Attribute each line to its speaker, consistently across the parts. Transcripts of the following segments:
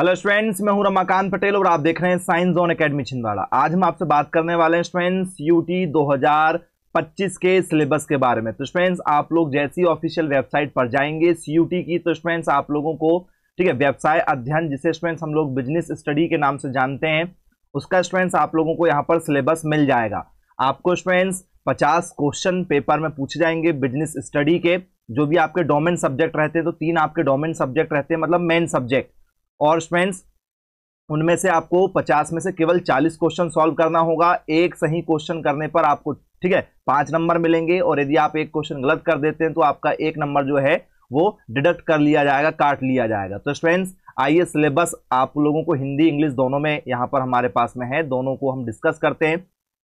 Speaker 1: hello students मैं हूं रमाकांत पटेल और आप देख रहे हैं साइंस जोन एकेडमी छिंदवाड़ा आज हम आपसे बात करने वाले हैं स्टूडेंट्स यूटी 2025 के सिलेबस के बारे में तो स्टूडेंट्स आप लोग जैसी ऑफिशियल वेबसाइट पर जाएंगे सीयूटी की तो स्टूडेंट्स आप लोगों को ठीक है व्यवसाय अध्ययन जिसे स्टूडेंट्स हम लोग बिजनेस स्टडी के नाम से जानते हैं उसका स्टूडेंट्स आप लोगों को यहाँ पर सिलेबस मिल जाएगा आपको स्टूडेंट्स पचास क्वेश्चन पेपर में पूछे जाएंगे बिजनेस स्टडी के जो भी आपके डोमेन सब्जेक्ट रहते हैं तो तीन आपके डोमेन सब्जेक्ट रहते हैं मतलब मेन सब्जेक्ट और स्टूडेंट्स उनमें से आपको 50 में से केवल 40 क्वेश्चन सॉल्व करना होगा एक सही क्वेश्चन करने पर आपको ठीक है पांच नंबर मिलेंगे और यदि आप एक क्वेश्चन गलत कर देते हैं तो आपका एक नंबर जो है वो डिडक्ट कर लिया जाएगा काट लिया जाएगा तो स्टूडेंट्स आइए सिलेबस आप लोगों को हिंदी इंग्लिश दोनों में यहाँ पर हमारे पास में है दोनों को हम डिस्कस करते हैं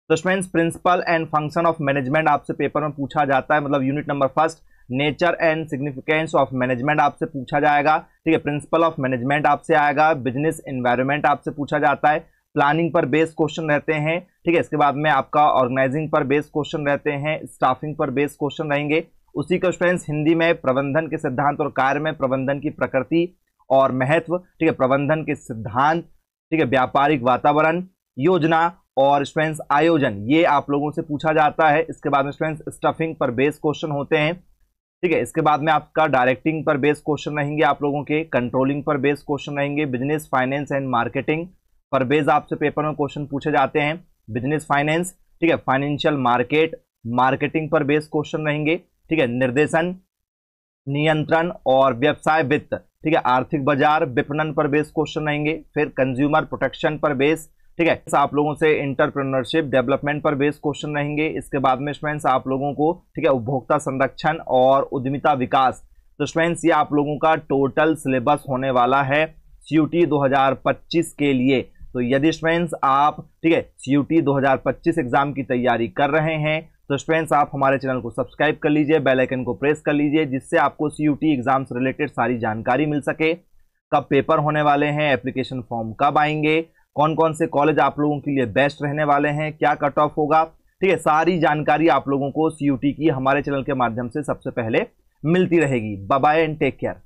Speaker 1: तो students principle and function of management आपसे पेपर में पूछा जाता है मतलब unit number first nature and significance of management आपसे पूछा जाएगा ठीक है प्रिंसिपल ऑफ मैनेजमेंट आपसे आएगा बिजनेस इन्वायरमेंट आपसे पूछा जाता है प्लानिंग पर बेस क्वेश्चन रहते हैं ठीक है इसके बाद में आपका ऑर्गेनाइजिंग पर बेस क्वेश्चन रहते हैं स्टाफिंग पर बेस क्वेश्चन रहेंगे उसी का स्टूडेंट्स हिंदी में प्रबंधन के सिद्धांत और कार्य में प्रबंधन की प्रकृति और महत्व ठीक है प्रबंधन के सिद्धांत ठीक है व्यापारिक वातावरण योजना और स्टूडेंट्स आयोजन ये आप लोगों से पूछा जाता है इसके बाद में स्टूडेंट्स स्टफिंग पर बेस क्वेश्चन होते हैं ठीक है इसके बाद में आपका डायरेक्टिंग पर बेस क्वेश्चन रहेंगे आप लोगों के कंट्रोलिंग पर बेस क्वेश्चन रहेंगे बिजनेस फाइनेंस एंड मार्केटिंग पर बेस आपसे पेपर में क्वेश्चन पूछे जाते हैं बिजनेस फाइनेंस ठीक है फाइनेंशियल मार्केट मार्केटिंग पर बेस क्वेश्चन रहेंगे ठीक है निर्देशन नियंत्रण और व्यवसाय वित्त ठीक है आर्थिक बाजार विपणन पर बेस क्वेश्चन रहेंगे फिर कंज्यूमर प्रोटेक्शन पर बेस ठीक है आप लोगों से इंटरप्रेनरशिप डेवलपमेंट पर बेस्ड क्वेश्चन रहेंगे इसके बाद में स्टूडेंट्स आप लोगों को ठीक है उपभोक्ता संरक्षण और उद्यमिता विकास तो स्टूडेंट्स ये आप लोगों का टोटल सिलेबस होने वाला है सी पच्चीस के लिए तो यदि स्टूडेंट्स आप ठीक है सी पच्चीस एग्जाम की तैयारी कर रहे हैं तो स्टूडेंट्स आप हमारे चैनल को सब्सक्राइब कर लीजिए बेल आइकन को प्रेस कर लीजिए जिससे आपको सी यू एग्जाम से रिलेटेड सारी जानकारी मिल सके कब पेपर होने वाले हैं एप्लीकेशन फॉर्म कब आएंगे कौन कौन से कॉलेज आप लोगों के लिए बेस्ट रहने वाले हैं क्या कट ऑफ होगा ठीक है सारी जानकारी आप लोगों को सी की हमारे चैनल के माध्यम से सबसे पहले मिलती रहेगी बाय एंड टेक केयर